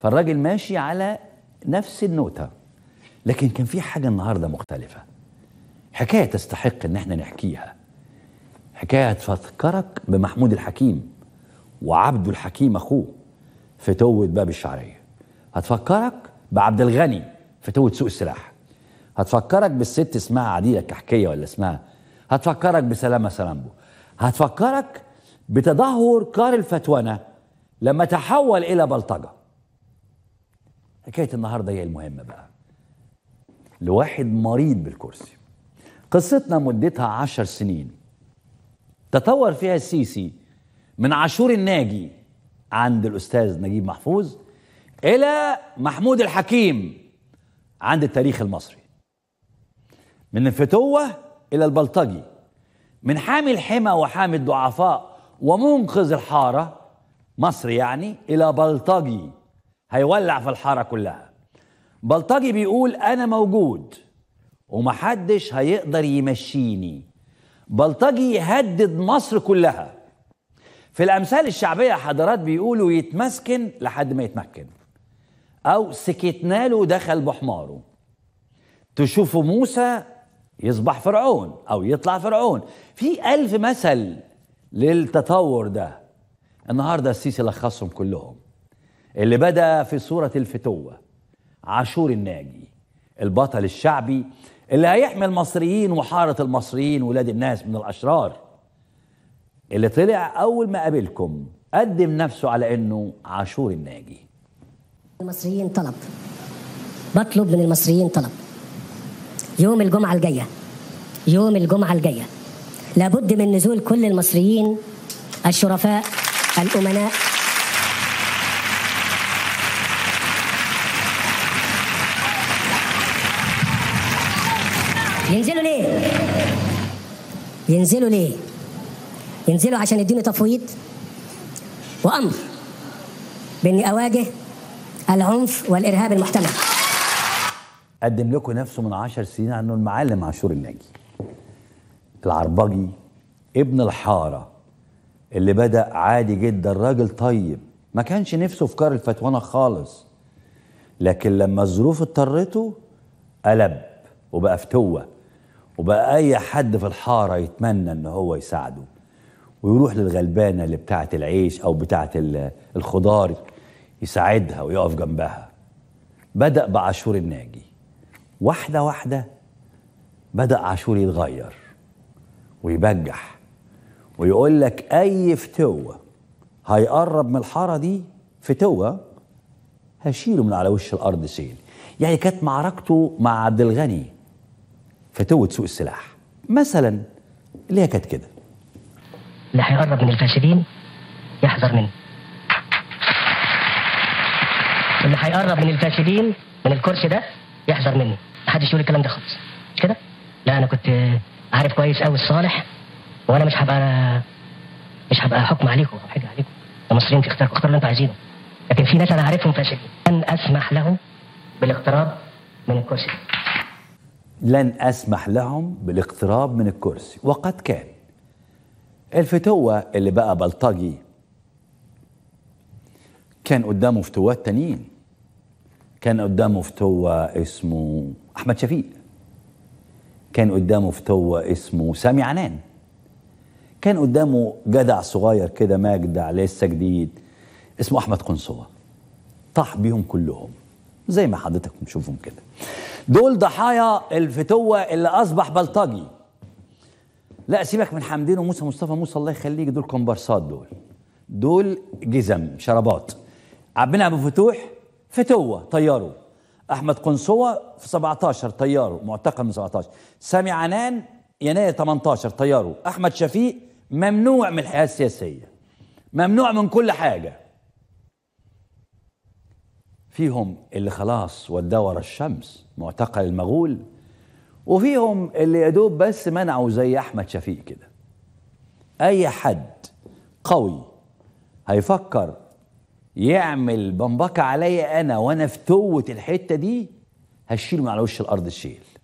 فالراجل ماشي على نفس النوتة لكن كان في حاجة النهاردة مختلفة حكاية تستحق ان احنا نحكيها حكاية تفكرك بمحمود الحكيم وعبده الحكيم اخوه في توة باب الشعرية هتفكرك بعبد الغني في توة سوق السلاح هتفكرك بالست اسمها عديلة كحكية ولا اسمها هتفكرك بسلامة سلامبو هتفكرك بتدهور كار الفتوانة لما تحول إلى بلطجة حكايه النهارده هي المهمه بقى لواحد مريض بالكرسي قصتنا مدتها عشر سنين تطور فيها السيسي من عاشور الناجي عند الاستاذ نجيب محفوظ الى محمود الحكيم عند التاريخ المصري من الفتوه الى البلطجي من حامي الحمى وحامي الضعفاء ومنقذ الحاره مصر يعني الى بلطجي هيولع في الحاره كلها بلطجي بيقول انا موجود ومحدش هيقدر يمشيني بلطجي يهدد مصر كلها في الامثال الشعبيه حضرات بيقولوا يتمسكن لحد ما يتمكن او سكتنا له دخل بحماره تشوفوا موسى يصبح فرعون او يطلع فرعون في الف مثل للتطور ده النهارده السيسي لخصهم كلهم اللي بدا في سوره الفتوه عاشور الناجي البطل الشعبي اللي هيحمي المصريين وحاره المصريين ولاد الناس من الاشرار اللي طلع اول ما قابلكم قدم نفسه على انه عاشور الناجي المصريين طلب بطلب من المصريين طلب يوم الجمعه الجايه يوم الجمعه الجايه لابد من نزول كل المصريين الشرفاء الامناء ينزلوا ليه؟ ينزلوا ليه؟ ينزلوا عشان يديني تفويض وامر باني اواجه العنف والارهاب المحتمل. قدم لكم نفسه من 10 سنين عنه المعلم عاشور الناجي. العربجي ابن الحاره اللي بدا عادي جدا راجل طيب ما كانش نفسه في كار الفتوانه خالص لكن لما الظروف اضطرته قلب وبقى فتوه وبقى اي حد في الحاره يتمنى ان هو يساعده ويروح للغلبانه اللي بتاعه العيش او بتاعه الخضار يساعدها ويقف جنبها بدا بعاشور الناجي واحده واحده بدا عاشور يتغير ويبجح ويقول لك اي فتوه هيقرب من الحاره دي فتوه هشيله من على وش الارض سيل يعني كانت معركته مع عبد الغني فتوة سوق السلاح مثلا اللي هي كانت كده اللي هيقرب من الفاسدين يحذر مني اللي هيقرب من الفاسدين من الكرسي ده يحذر مني محدش يقول الكلام ده خالص مش كده لا انا كنت عارف كويس قوي الصالح وانا مش هبقى مش هبقى حكم عليكم او حاجه عليكم المصريين تختاروا اختياركم اختاروا اللي انتوا عايزينه لكن في ناس انا عارفهم فاسدين لن اسمح لهم بالاقتراب من الكرسي لن أسمح لهم بالاقتراب من الكرسي وقد كان الفتوة اللي بقى بلطجي كان قدامه فتوات تانيين كان قدامه فتوة اسمه أحمد شفيق كان قدامه فتوة اسمه سامي عنان كان قدامه جدع صغير كده ماجدع لسه جديد اسمه أحمد قنصوة طاح بيهم كلهم زي ما حضرتك بتشوفهم كده دول ضحايا الفتوة اللي أصبح بلطجي لا سيبك من حمدين وموسى مصطفى موسى الله يخليك دول كومبارسات دول دول جزم شرابات عبنا أبو فتوح فتوة طياره أحمد قنصوة في 17 طياره معتقل من 17 سامي عنان يناير 18 طياره أحمد شفيق ممنوع من الحياة السياسية ممنوع من كل حاجة فيهم اللي خلاص وداه ورا الشمس معتقل المغول وفيهم اللي يدوب بس منعوا زي احمد شفيق كده اي حد قوي هيفكر يعمل بمبكه عليا انا وانا في توه الحته دي هشيله من على وش الارض الشيل